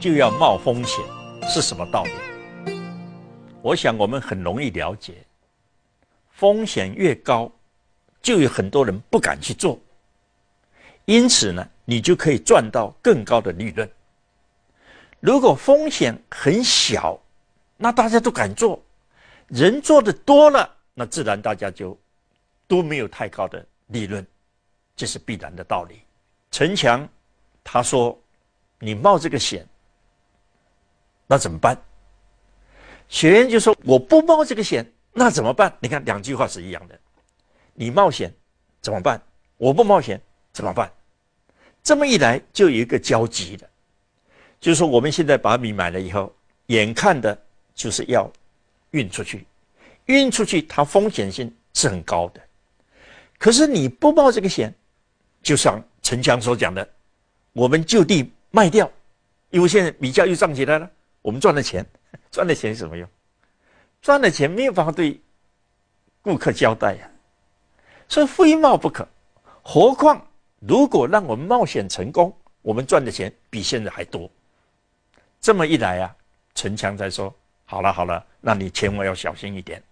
就要冒风险，是什么道理？我想我们很容易了解，风险越高，就有很多人不敢去做，因此呢，你就可以赚到更高的利润。如果风险很小，那大家都敢做，人做的多了，那自然大家就都没有太高的利润，这是必然的道理。陈强他说：“你冒这个险。”那怎么办？雪雁就说：“我不冒这个险，那怎么办？”你看，两句话是一样的。你冒险怎么办？我不冒险怎么办？这么一来，就有一个交集了，就是说，我们现在把米买了以后，眼看的就是要运出去，运出去它风险性是很高的。可是你不冒这个险，就像陈强所讲的，我们就地卖掉，因为现在米价又涨起来了。我们赚了钱，赚了钱有什么用？赚了钱没有办法对顾客交代呀，所以非冒不可。何况如果让我们冒险成功，我们赚的钱比现在还多。这么一来啊，陈强才说：“好了好了，那你千万要小心一点。”